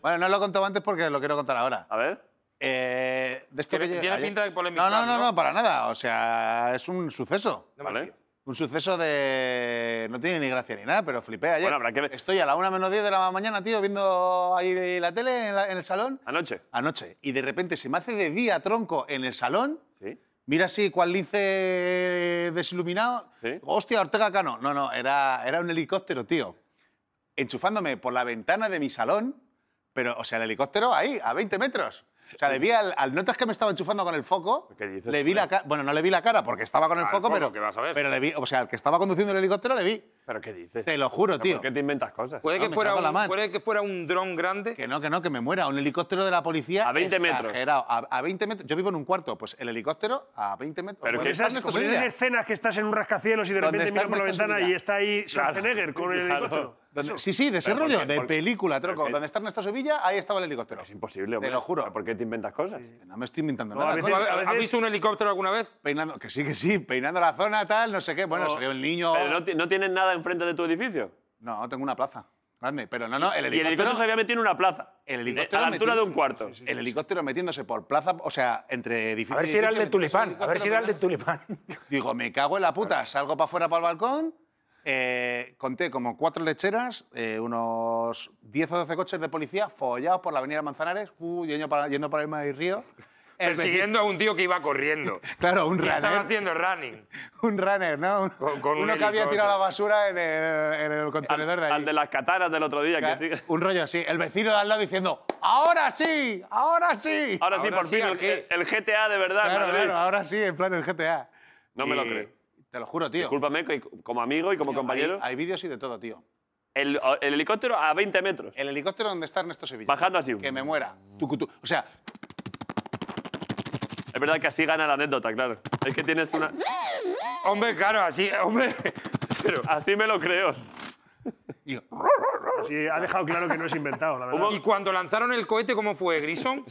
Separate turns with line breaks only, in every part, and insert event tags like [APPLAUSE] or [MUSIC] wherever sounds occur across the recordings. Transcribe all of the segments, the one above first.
Bueno, no lo he contado antes porque lo quiero contar ahora. A ver. Eh, tiene de polémica. No, no, no, para nada. O sea, es un suceso. Vale. Un suceso de... No tiene ni gracia ni nada, pero flipé ayer. que Estoy a la una menos 10 de la mañana, tío, viendo ahí la tele en, el salón Anoche. anoche. Y de repente se me hace de día tronco en el salón. Sí. Mira así, ¿cuál lince desiluminado. Sí. Hostia, Ortega Cano. No, no, era, era un helicóptero, tío. Enchufándome por la ventana de mi salón pero, o sea, el helicóptero ahí, a 20 metros. O sea, le vi al, notas que me estaba enchufando con el foco. le vi la cara. Bueno, no le vi la cara porque estaba con el ah, foco, pero. Pero le vi, o sea, al que estaba conduciendo el helicóptero le vi. ¿Pero qué dices? Te lo juro, tío. ¿Por qué te inventas cosas? Puede, que, fuera un, que fuera un dron grande. Que no, que no, que me muera. Un helicóptero de la policía. A 20 metros. A, 20 metros. Yo vivo en un cuarto, pues el helicóptero a 20 metros. Pero que esas- escenas
que estás en un rascacielos y de repente miras por la ventana y está ahí Schwarzenegger con el helicóptero. sí, sí, de ese rollo, de película, troco. Donde
está Ernesto Sevilla, ahí estaba el helicóptero. Es imposible, hombre. lo juro. ¿Por qué te inventas cosas? No me estoy inventando nada. ¿Has visto un helicóptero alguna vez? Peinando, que sí, que sí, peinando la zona, tal, no sé qué. Bueno, salió el
niño. no, no tienen nada en frente de tu edificio? No, tengo una plaza grande, pero no, no, el helicóptero... Y el helicóptero se
había metido en una plaza. El helicóptero... A la altura de un cuarto. el helicóptero metiéndose por plaza, o sea, entre edificios... A ver si era el de Tulipán, a ver si era el de Tulipán. [LAUGHS] Digo, me cago en la puta, salgo para afuera para el balcón, eh, conté como cuatro lecheras, eh, unos 10 o 12 coches de policía follados por la avenida Manzanares, uh, yendo, para, yendo para el Río
persiguiendo
a un tío que iba corriendo. [LAUGHS]
Claro, un runner. Estaba
haciendo running.
[LAUGHS] un runner, ¿no? uno que había tirado la basura en el, contenedor de allí. Al de las cataras del otro día. que Un rollo así. El vecino de al lado diciendo, ¡ahora sí! ¡Ahora sí! Ahora, sí, por fin, el, GTA de verdad. Claro, claro, ahora sí, en plan el GTA. No me lo creo. Te lo juro, tío. Discúlpame, como amigo y como compañero. Hay, vídeos y de todo, tío. El, helicóptero a 20 metros. El helicóptero donde está estos Sevilla. Bajando así. Que me muera. O sea,
es verdad que así gana la anécdota, claro. Es que tienes una... Hombre, claro, así, hombre.
Pero... Así me lo creo. Y...
ha dejado claro que no es inventado, la
verdad. ¿Y cuando lanzaron el cohete, cómo fue, Grison?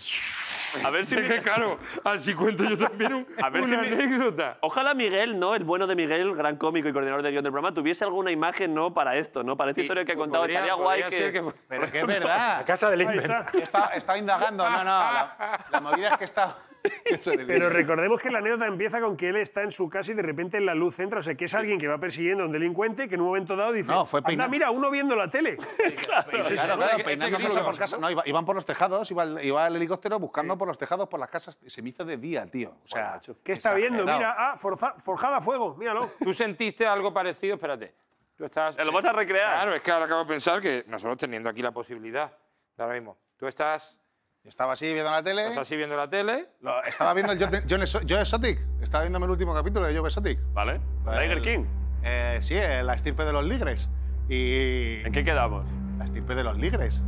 A ver si. me claro, así cuento yo también a ver una si
anécdota. Ojalá Miguel, ¿no? El bueno de Miguel, gran cómico y coordinador de guión del programa, tuviese alguna imagen, ¿no? Para esto, ¿no? Para esta historia que ha contado. estaría guay que... Pero que es
verdad. La casa del invento. Está, está
indagando. No, no.
La, la movida es que está.
[LAUGHS] Pero recordemos que la anécdota empieza con que él está en su casa y de repente en la luz entra. O sea, que es alguien que va persiguiendo a un delincuente que en un momento dado dice: no, fue Anda, mira, uno viendo la tele. [LAUGHS]
claro, claro, por casa. iban por los tejados, iba el, helicóptero buscando por los tejados, por las casas. Se me hizo de día, tío. O sea, ¿qué está viendo? Mira,
ah, forjada fuego, míralo. [LAUGHS] ¿Tú sentiste algo parecido? Espérate. Tú estás. ¿Lo vas a recrear? Claro, es que ahora acabo de pensar que nosotros teniendo aquí la posibilidad de ahora mismo. Tú estás estaba así viendo la tele. así viendo la tele. Lo- estaba
viendo el Estaba viéndome el último capítulo de Joe Exotic. ¿Vale? Tiger King. Eh, sí, eh, la estirpe de los ligres. Y. ¿En qué quedamos? La estirpe de los ligres.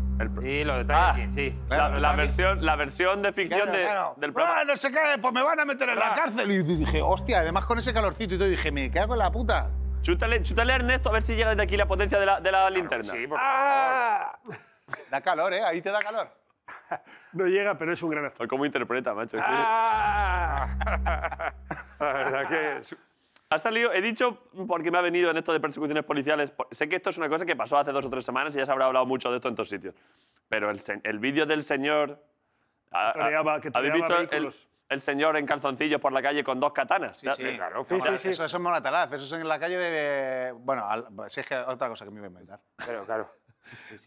Y lo de Tiger ah. King, sí. la, versión, la versión de ficción del programa. Ah, no sé qué, pues me van a meter en la ah. cárcel. Y dije, hostia, además con ese calorcito y todo, dije, me cago en la puta.
Chútale, a Ernesto a ver si llega desde aquí la potencia de la, de la linterna. sí, por ah. Da calor, ¿eh? Ahí te da calor.
[LAUGHS] no llega, pero es un gran actor. ¿Cómo interpreta, macho? Ah. [LAUGHS] La verdad
que... Es... Ha salido, he dicho porque me ha venido en esto de persecuciones policiales. Sé que esto es una cosa que pasó hace dos o tres semanas y ya se habrá hablado mucho de esto en todos sitios. Pero el, el vídeo del señor. ¿Habéis visto el, señor en calzoncillos por la calle con dos katanas? Sí, sí. Eh, claro, sí, Eso,
es monatalaz. Eso es en la calle de. Bueno, es que otra cosa que me iba a inventar. Pero claro.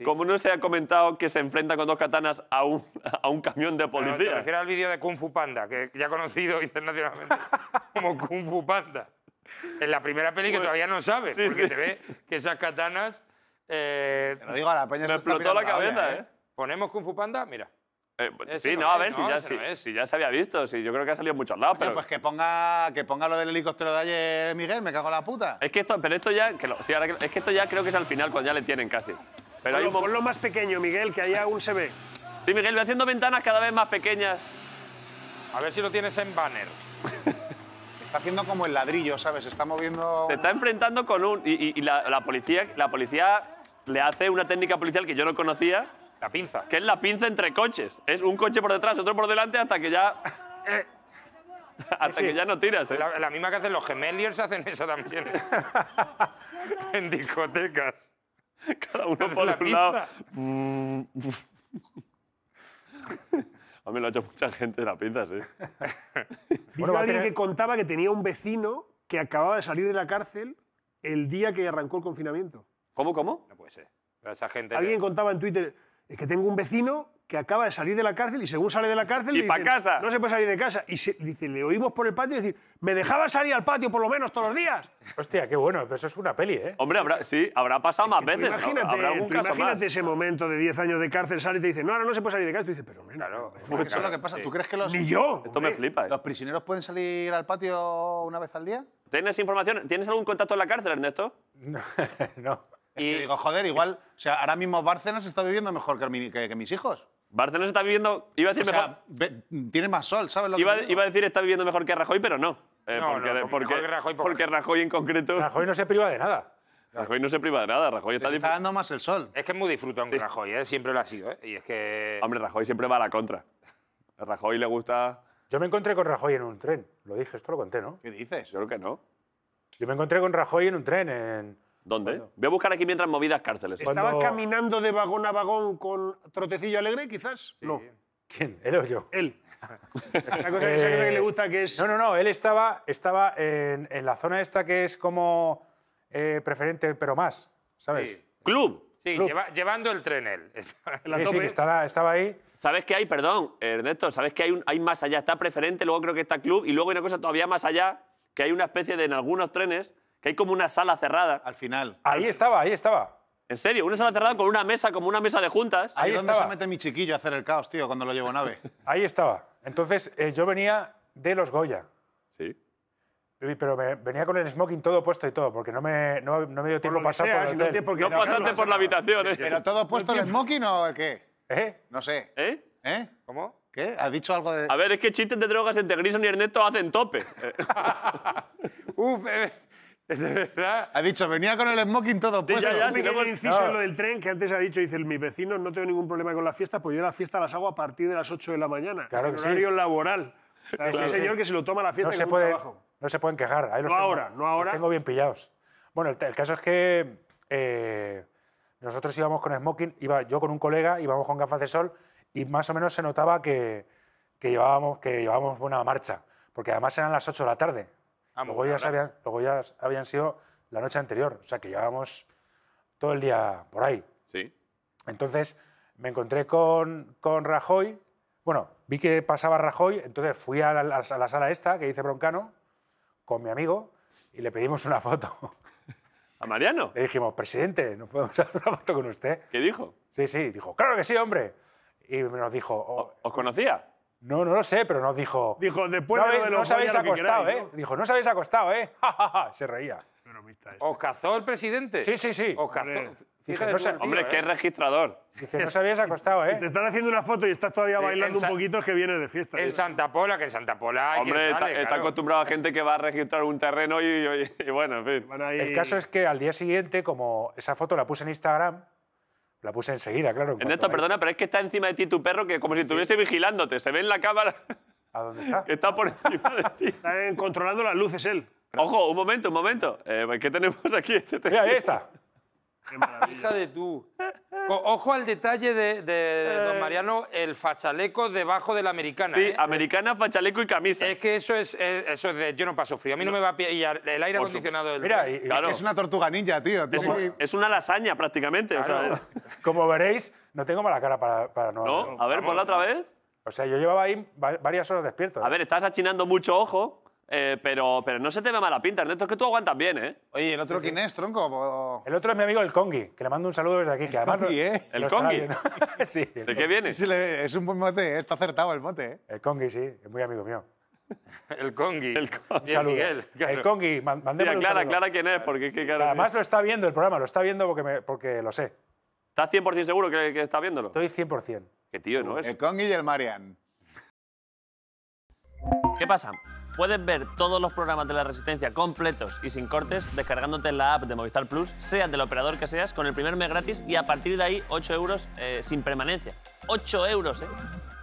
Como no
se ha comentado que se enfrenta con dos katanas a un, [LAUGHS] a un camión de policía. Bueno, te refiero
al vídeo de Kung Fu Panda, que
ya conocido [LAUGHS] internacionalmente como Kung Fu Panda. En la primera peli que pues, todavía no sabe, sí, porque se ve que esas katanas... Eh, lo digo a la peña. Me explotó la cabeza, la ¿eh? ¿eh?
¿Ponemos Kung Fu Panda? Mira.
Eh, sí, no, a ver, si, ya, si, ya se había visto, si yo creo que ha salido en muchos lados. Pues
que ponga, que ponga lo del helicóptero de ayer, Miguel, me cago en la puta.
Es que esto, pero esto ya, ahora es que esto ya creo que es al final, cuando ya le tienen casi. Pero hay Ponlo
más pequeño, Miguel,
que ahí aún se ve. Sí, Miguel, ve haciendo ventanas cada vez más pequeñas. A ver si lo tienes en banner.
[LAUGHS] Está haciendo como el ladrillo, ¿sabes? Se está moviendo... Se está enfrentando
con un... Y, la, policía, la policía le hace una técnica policial que yo no conocía, La pinza. que es la pinza entre coches. Es un coche por detrás, otro por delante, hasta que ya...
Eh. [LAUGHS] hasta que ya
no tiras, ¿eh? La, misma que hacen los gemelios, hacen esa también. [LAUGHS] en discotecas. [LAUGHS] Cada uno por un lado.
A [LAUGHS] mí lo ha hecho mucha gente de la pizza, sí.
[LAUGHS] bueno, alguien que contaba que tenía un vecino que acababa de salir de la cárcel el día que arrancó el confinamiento. ¿Cómo, cómo? No puede ser.
esa gente. Alguien
contaba en Twitter, es que tengo un vecino que acaba de salir de la cárcel y según sale de la cárcel... Y para casa. No se puede salir de casa. Y dice, le oímos por el patio y decir, me dejaba salir al patio por lo menos todos los días. Hostia, qué bueno, eso es una peli, ¿eh?
Hombre, sí, habrá pasado más veces. Imagínate, imagínate
ese momento de 10 años de cárcel, sale y te dice, no, ahora no se puede salir de casa. Y tú dices, pero mira, no. es lo que pasa. ¿Tú crees que los... Ni yo.
Esto me flipa. ¿eh? ¿Los
prisioneros pueden salir al patio una vez al día? ¿Tienes información?
¿Tienes algún contacto en la cárcel,
Ernesto? No. [LAUGHS] no. Y... digo, joder, igual, o sea, ahora mismo Bárcenas está viviendo mejor que mis hijos. Barcelona está viviendo. Iba a decir tiene más sol, ¿sabes lo iba, que iba
a decir está viviendo mejor que Rajoy, pero no. Eh, porque, Rajoy, porque Rajoy en concreto. Rajoy no se
priva
de nada. Rajoy no se priva de nada, Rajoy está... dando más el sol. Es que muy disfrutón Rajoy, ¿eh? siempre lo ha sido. ¿eh? Y es que... Hombre, Rajoy
siempre va a la contra. Rajoy le gusta... Yo me encontré con Rajoy en un tren, lo dije, esto lo conté, ¿no? ¿Qué dices? Yo creo que no. Yo me encontré con Rajoy en un tren en, ¿Dónde? Voy a buscar aquí mientras movidas cárceles. ¿Estabas
caminando de vagón a vagón con Trotecillo Alegre, quizás? No.
¿Quién? ¿Él o yo? Él. [LAUGHS] esa, cosa, que le gusta que es... No, no, no. Él estaba, estaba en, la zona esta que es como eh, preferente, pero más, ¿sabes? Sí.
Club. Sí, llevando el tren él. [LAUGHS] sí,
sí, estaba, estaba ahí. ¿Sabes qué hay? Perdón, Ernesto, ¿sabes qué hay, hay más allá? Está preferente, luego creo que está club y luego hay una cosa todavía más allá, que hay una especie de en algunos trenes que hay como una sala cerrada. Al final. Ahí estaba, ahí estaba. En serio, una sala cerrada con una mesa, como una mesa de juntas. Ahí,
¿Ahí dónde se mete mi chiquillo a hacer el caos, tío, cuando lo llevo nave. [LAUGHS] Ahí estaba. Entonces, eh, yo venía
de los Goya. Sí. Pero venía con el smoking todo puesto y todo, porque no me, no, me dio tiempo pasar por el hotel. No, pasaste por la habitación. ¿eh? ¿Pero todo puesto el smoking o el
qué? ¿Eh? No sé. ¿Eh? ¿Eh? ¿Cómo? ¿Qué? ¿Has dicho algo de...? A ver, es que chistes de drogas entre
Grison y Ernesto hacen tope. [LAUGHS] Uf, eh. [LAUGHS] verdad? Ha
dicho, venía con el smoking todo puesto. Ya, ya, si pues, inciso en lo
del tren, que antes ha dicho, dice, mis vecinos no tengo ningún problema con las fiestas, pues yo la fiesta las hago a partir de las 8 de la mañana. Claro que horario sí. laboral. horario ese señor que se lo toma la fiesta no se puede, trabajo.
No se pueden quejar. Ahí los no ahora, no ahora. Los tengo bien pillados. Bueno, el, caso es que eh, nosotros íbamos con smoking, iba yo con un colega, íbamos con gafas de sol y más o menos se notaba que, que llevábamos, que llevábamos buena marcha, porque además eran las 8 de la tarde. Ah, luego, ya habían, ya habían sido la noche anterior, o sea que llevábamos todo el día por ahí. Sí. Entonces me encontré con, con Rajoy, bueno, vi que pasaba Rajoy, entonces fui a la, sala esta que dice Broncano con mi amigo y le pedimos una foto. [LAUGHS] ¿A Mariano? Le dijimos, presidente, ¿nos podemos hacer una foto con usted? ¿Qué dijo? Sí, sí, dijo, claro que sí, hombre. Y nos dijo... Oh, ¿Os conocía? No, no lo sé, pero nos dijo. Dijo, después no, de, os habéis acostado, ¿eh? Dijo, no os habéis acostado, ¿eh? [LAUGHS] Se reía. Este. O
cazó el presidente? Sí, sí, sí. O cazó.
Hombre, hombre qué ¿eh?
registrador.
Dice, no os habéis acostado, ¿eh? [LAUGHS] Te están haciendo una foto y estás todavía bailando un poquito, es que vienes de fiesta. En Santa Pola, que en Santa Pola. Hombre,
está, sale, está acostumbrado a gente que va a registrar un terreno y, bueno, en fin. El caso es
que al día siguiente, como esa foto la puse en Instagram, la puse enseguida, claro. En Ernesto,
perdona, pero es que está encima de ti tu perro que como si estuviese vigilándote. Se ve en la cámara. ¿A dónde está? [LAUGHS] está por encima de ti. Está controlando las luces él. Ojo, un momento, un momento. Eh, ¿Qué tenemos aquí?
Mira, ahí está. Qué
maravilla. Hija de tú. Ojo al detalle de, don Mariano, el fachaleco debajo de la americana. Sí, ¿eh? americana, fachaleco y camisa. Es que eso es, eso de yo no paso frío. A mí no, me va a pillar el aire acondicionado Mira, claro. es, una
tortuga ninja, tío. Es, una lasaña prácticamente. O sea,
Como veréis, no tengo mala cara para, no. A ver, ponla otra vez. O sea, yo llevaba ahí varias horas despierto. A ¿eh?
ver, estás achinando mucho ojo. Eh, pero, pero no se te ve mala pinta, Ernesto, es que tú aguantas bien, ¿eh? Oye, ¿el otro quién es,
tronco? El otro es mi amigo el Congi, que le mando un saludo desde aquí. que además Congi, ¿eh? El Kongi? Congi.
[LAUGHS] sí, ¿De qué viene?
Sí, es un buen mote, ¿eh? está acertado el mote. eh. el Congi, sí, es muy amigo mío.
[LAUGHS] El Congi. El Miguel, El Congi,
un Clara, saludo. Clara
quién es, porque Además lo
está viendo el programa, lo está viendo porque, porque lo sé.
¿Estás 100% seguro que, que está viéndolo? Estoy
100%. Qué tío, ¿no es? El
Congi y el Marian. ¿Qué pasa? Puedes ver todos los programas de La Resistencia completos y sin cortes descargándote la app de Movistar Plus, seas del operador que seas, con el primer mes gratis y a partir de ahí 8 euros eh, sin permanencia. 8 euros, ¿eh?